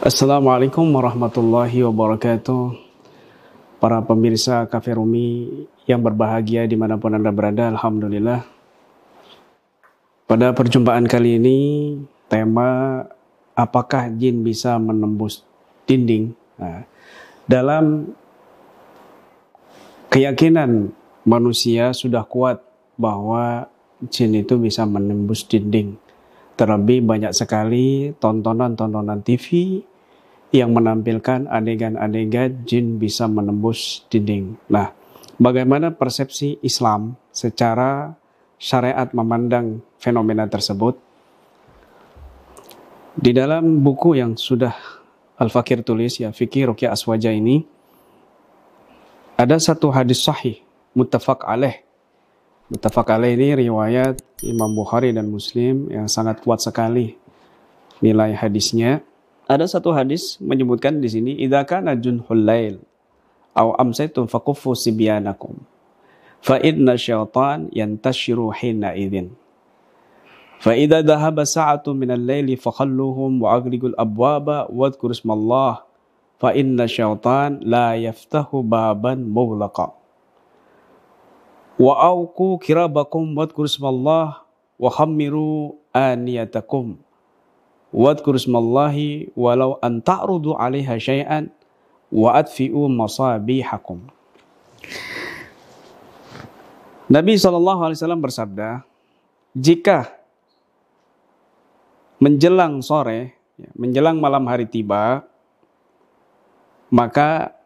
Assalamualaikum warahmatullahi wabarakatuh. Para pemirsa Cafe Rumi yang berbahagia dimanapun Anda berada, Alhamdulillah. Pada perjumpaan kali ini, tema apakah jin bisa menembus dinding? Nah, dalam keyakinan manusia sudah kuat bahwa jin itu bisa menembus dinding. Terlebih banyak sekali tontonan-tontonan TV, yang menampilkan adegan-adegan jin bisa menembus dinding. Nah, bagaimana persepsi Islam secara syariat memandang fenomena tersebut? Di dalam buku yang sudah Al-Fakir tulis ya, Fikir Rukia Aswaja ini ada satu hadis sahih mutafak alaih. Mutafak alaih ini riwayat Imam Bukhari dan Muslim yang sangat kuat sekali nilai hadisnya ada satu hadis menyebutkan di sini idza kana junhul lail aw amsaytum fakuffu sibyanakum fa inna syaitan yantashiru hina idzin fa idza dhahaba sa'atu minal laili fakhalluhum wa aghlqul abwaba wadhkur ismallah fa inna syaitan la yaftahu baban mughlaqa wa awqu kirabakum wadhkur ismallah wa khammiru aniyatakum Wadkur ismallahi walau an ta'rudu 'alaiha syai'an wa adfi'u masabihakum. Nabi SAW bersabda, jika menjelang sore, ya, menjelang malam hari tiba, maka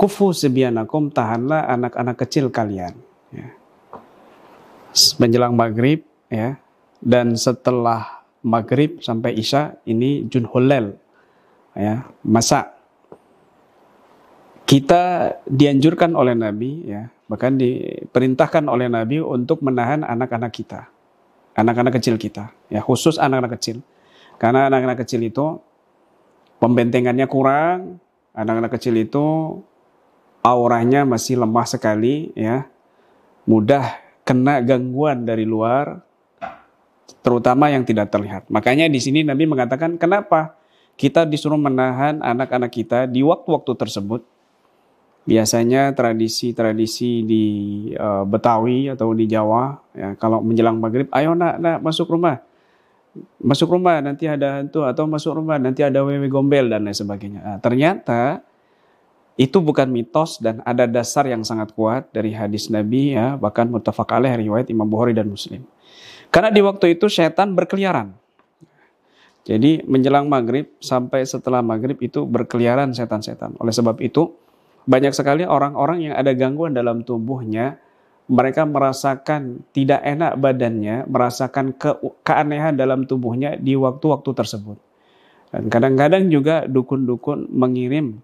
kufu sebianakum tahanlah anak-anak kecil kalian. Ya. Menjelang maghrib, ya, dan setelah maghrib sampai isya ini junholel ya masa kita dianjurkan oleh Nabi ya bahkan diperintahkan oleh Nabi untuk menahan anak-anak kita anak-anak kecil kita ya khusus anak-anak kecil karena anak-anak kecil itu pembentengannya kurang anak-anak kecil itu auranya masih lemah sekali ya mudah kena gangguan dari luar terutama yang tidak terlihat. Makanya di sini Nabi mengatakan kenapa kita disuruh menahan anak-anak kita di waktu-waktu tersebut. Biasanya tradisi-tradisi di uh, Betawi atau di Jawa, ya, kalau menjelang maghrib, ayo nak, nak masuk rumah, masuk rumah nanti ada hantu atau masuk rumah nanti ada wewe gombel dan lain sebagainya. Nah, ternyata itu bukan mitos dan ada dasar yang sangat kuat dari hadis Nabi ya bahkan muttafaq alaih riwayat Imam Bukhari dan Muslim. Karena di waktu itu setan berkeliaran. Jadi menjelang maghrib sampai setelah maghrib itu berkeliaran setan-setan. Oleh sebab itu banyak sekali orang-orang yang ada gangguan dalam tubuhnya mereka merasakan tidak enak badannya, merasakan ke keanehan dalam tubuhnya di waktu-waktu tersebut. Dan kadang-kadang juga dukun-dukun mengirim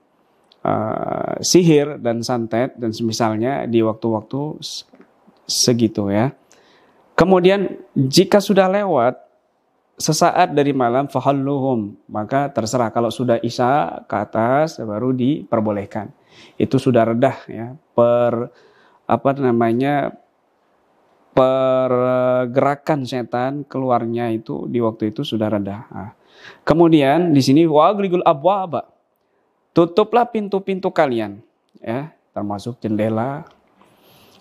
uh, sihir dan santet dan semisalnya di waktu-waktu segitu ya. Kemudian jika sudah lewat sesaat dari malam fahalluhum, maka terserah kalau sudah isya ke atas baru diperbolehkan. Itu sudah redah ya per apa namanya pergerakan setan keluarnya itu di waktu itu sudah redah Nah. Kemudian di sini wagrigul abwaba. Tutuplah pintu-pintu kalian ya, termasuk jendela.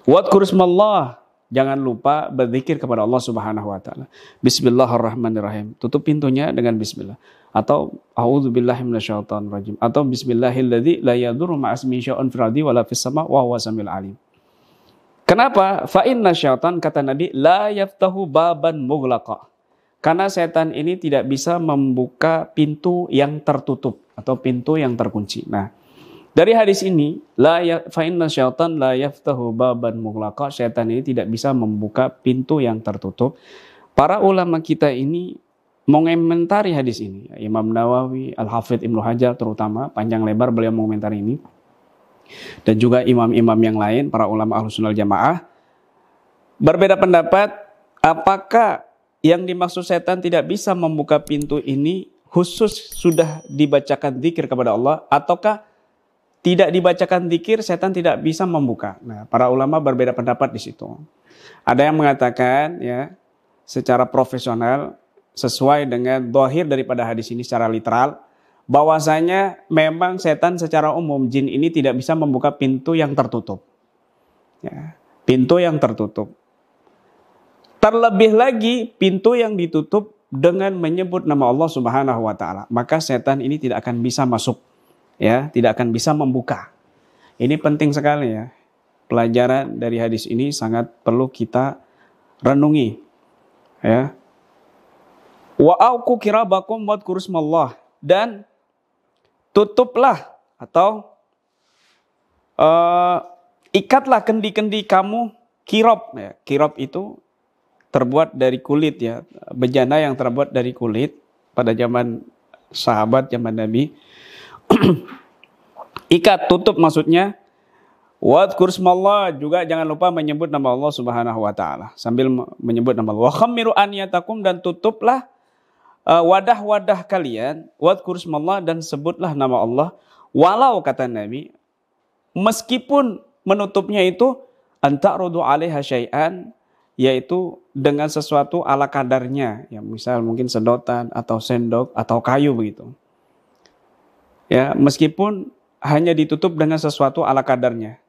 Wat kurusmallah jangan lupa berzikir kepada Allah Subhanahu wa taala. Bismillahirrahmanirrahim. Tutup pintunya dengan bismillah atau auzubillahi rajim atau bismillahilladzi la yadurru ma'asmi syai'un fil ardi la fis sama' wa huwa samil alim. Kenapa? Fa inna syaitan kata Nabi la yaftahu baban mughlaqa. Karena setan ini tidak bisa membuka pintu yang tertutup atau pintu yang terkunci. Nah, dari hadis ini, la ya, fa syaitan la yaftahu baban mughlaqa. Syaitan ini tidak bisa membuka pintu yang tertutup. Para ulama kita ini mengomentari hadis ini. Imam Nawawi, Al-Hafidh Ibnu Hajar terutama panjang lebar beliau mengomentari ini. Dan juga imam-imam yang lain, para ulama Ahlussunnah Jamaah berbeda pendapat apakah yang dimaksud setan tidak bisa membuka pintu ini khusus sudah dibacakan zikir kepada Allah ataukah tidak dibacakan zikir, setan tidak bisa membuka. Nah, para ulama berbeda pendapat di situ. Ada yang mengatakan ya secara profesional sesuai dengan dohir daripada hadis ini secara literal bahwasanya memang setan secara umum jin ini tidak bisa membuka pintu yang tertutup. Ya, pintu yang tertutup. Terlebih lagi pintu yang ditutup dengan menyebut nama Allah Subhanahu wa taala, maka setan ini tidak akan bisa masuk ya tidak akan bisa membuka. Ini penting sekali ya. Pelajaran dari hadis ini sangat perlu kita renungi. Ya. Wa auku kirabakum wa kurusmallah dan tutuplah atau uh, ikatlah kendi-kendi kamu kirob. ya. itu terbuat dari kulit ya. Bejana yang terbuat dari kulit pada zaman sahabat zaman Nabi Ikat tutup maksudnya wad kursmallah juga jangan lupa menyebut nama Allah Subhanahu wa taala sambil menyebut nama Allah. Wa aniyatakum dan tutuplah uh, wadah-wadah kalian. wad kursmallah dan sebutlah nama Allah. Walau kata Nabi meskipun menutupnya itu antarudu alaiha syai'an yaitu dengan sesuatu ala kadarnya ya misal mungkin sedotan atau sendok atau kayu begitu Ya, meskipun hanya ditutup dengan sesuatu ala kadarnya.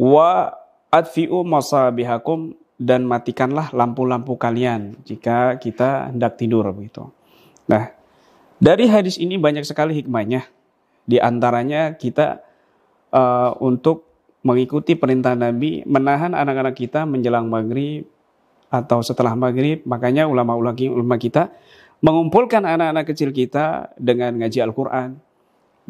Wa adfi'u masabihakum dan matikanlah lampu-lampu kalian jika kita hendak tidur begitu. Nah, dari hadis ini banyak sekali hikmahnya. Di antaranya kita uh, untuk mengikuti perintah Nabi menahan anak-anak kita menjelang maghrib atau setelah maghrib. Makanya ulama-ulama kita mengumpulkan anak-anak kecil kita dengan ngaji Al-Quran,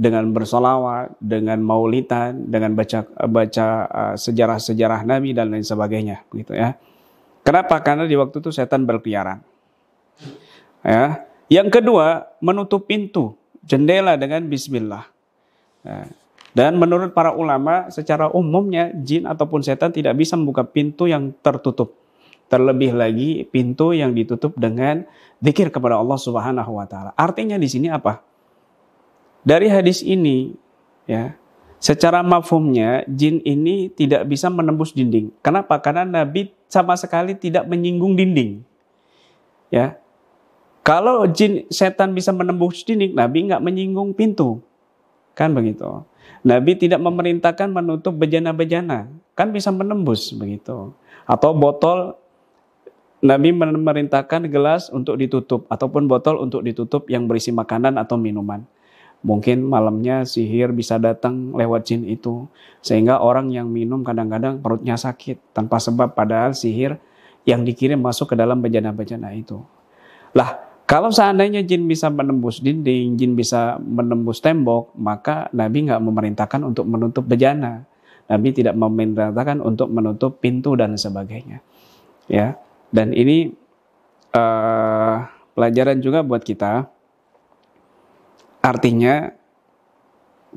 dengan bersolawat, dengan maulitan, dengan baca baca eh, sejarah-sejarah Nabi dan lain sebagainya, gitu ya. Kenapa? Karena di waktu itu setan berkeliaran. Ya. Yang kedua, menutup pintu, jendela dengan bismillah. Ya. Dan menurut para ulama, secara umumnya jin ataupun setan tidak bisa membuka pintu yang tertutup. Terlebih lagi pintu yang ditutup dengan zikir kepada Allah Subhanahu wa taala. Artinya di sini apa? Dari hadis ini, ya, secara mafhumnya jin ini tidak bisa menembus dinding. Kenapa? Karena Nabi sama sekali tidak menyinggung dinding. Ya, kalau jin setan bisa menembus dinding, Nabi nggak menyinggung pintu, kan begitu. Nabi tidak memerintahkan menutup bejana-bejana, kan bisa menembus begitu. Atau botol Nabi memerintahkan gelas untuk ditutup ataupun botol untuk ditutup yang berisi makanan atau minuman. Mungkin malamnya sihir bisa datang lewat jin itu. Sehingga orang yang minum kadang-kadang perutnya sakit tanpa sebab padahal sihir yang dikirim masuk ke dalam bejana-bejana itu. Lah, kalau seandainya jin bisa menembus dinding, jin bisa menembus tembok, maka Nabi nggak memerintahkan untuk menutup bejana. Nabi tidak memerintahkan untuk menutup pintu dan sebagainya. Ya, dan ini uh, pelajaran juga buat kita Artinya,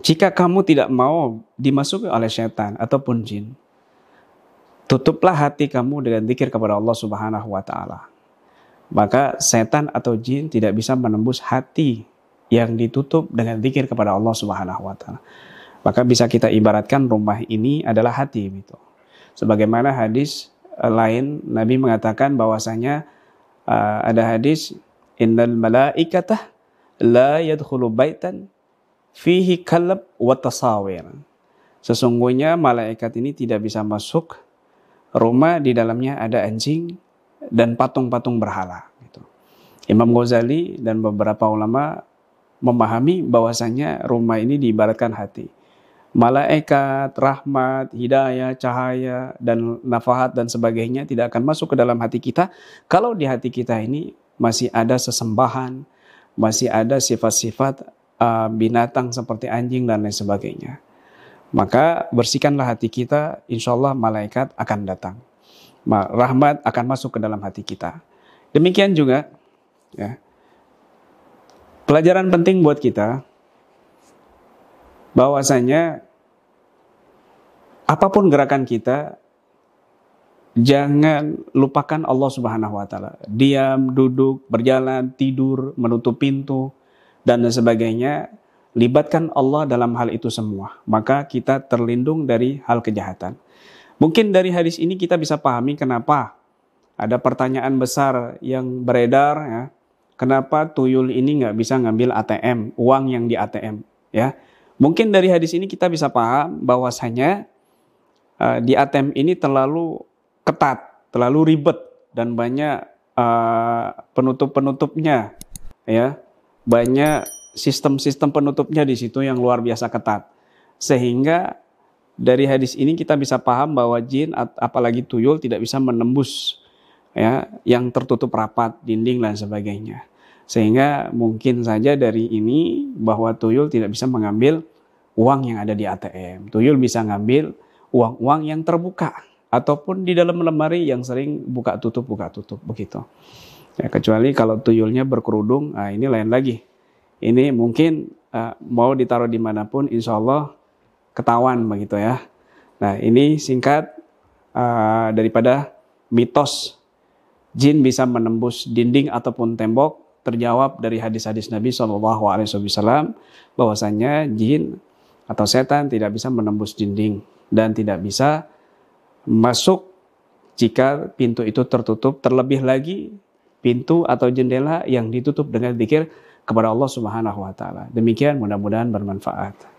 jika kamu tidak mau dimasuki oleh setan ataupun jin, tutuplah hati kamu dengan zikir kepada Allah Subhanahu wa taala. Maka setan atau jin tidak bisa menembus hati yang ditutup dengan zikir kepada Allah Subhanahu wa taala. Maka bisa kita ibaratkan rumah ini adalah hati gitu. Sebagaimana hadis eh, lain Nabi mengatakan bahwasanya uh, ada hadis innal malaikatah la yadkhulu baitan fihi kalab wa tasawir. Sesungguhnya malaikat ini tidak bisa masuk rumah di dalamnya ada anjing dan patung-patung berhala. Gitu. Imam Ghazali dan beberapa ulama memahami bahwasanya rumah ini diibaratkan hati. Malaikat, rahmat, hidayah, cahaya, dan nafahat dan sebagainya tidak akan masuk ke dalam hati kita kalau di hati kita ini masih ada sesembahan, masih ada sifat-sifat uh, binatang seperti anjing dan lain sebagainya. Maka bersihkanlah hati kita, insya Allah malaikat akan datang. Rahmat akan masuk ke dalam hati kita. Demikian juga, ya, pelajaran penting buat kita, bahwasanya apapun gerakan kita, jangan lupakan Allah Subhanahu wa taala. Diam, duduk, berjalan, tidur, menutup pintu dan sebagainya, libatkan Allah dalam hal itu semua. Maka kita terlindung dari hal kejahatan. Mungkin dari hadis ini kita bisa pahami kenapa ada pertanyaan besar yang beredar ya. Kenapa tuyul ini nggak bisa ngambil ATM, uang yang di ATM ya. Mungkin dari hadis ini kita bisa paham bahwasanya uh, di ATM ini terlalu ketat, terlalu ribet dan banyak uh, penutup-penutupnya ya. Banyak sistem-sistem penutupnya di situ yang luar biasa ketat. Sehingga dari hadis ini kita bisa paham bahwa jin apalagi tuyul tidak bisa menembus ya yang tertutup rapat dinding dan sebagainya sehingga mungkin saja dari ini bahwa tuyul tidak bisa mengambil uang yang ada di ATM tuyul bisa mengambil uang-uang yang terbuka ataupun di dalam lemari yang sering buka tutup buka tutup begitu. Ya, kecuali kalau tuyulnya berkerudung, nah ini lain lagi. Ini mungkin uh, mau ditaruh dimanapun, insya Allah ketahuan begitu ya. Nah ini singkat uh, daripada mitos jin bisa menembus dinding ataupun tembok terjawab dari hadis-hadis Nabi Shallallahu Alaihi Wasallam bahwasanya jin atau setan tidak bisa menembus dinding dan tidak bisa masuk jika pintu itu tertutup, terlebih lagi pintu atau jendela yang ditutup dengan zikir kepada Allah Subhanahu wa taala. Demikian mudah-mudahan bermanfaat.